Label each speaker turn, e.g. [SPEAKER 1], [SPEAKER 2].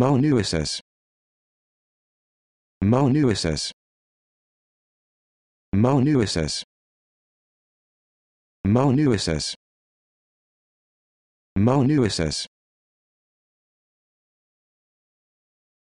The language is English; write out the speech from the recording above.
[SPEAKER 1] Monuisus. Monuisus. Monuisus. Monuisus. Monuisus.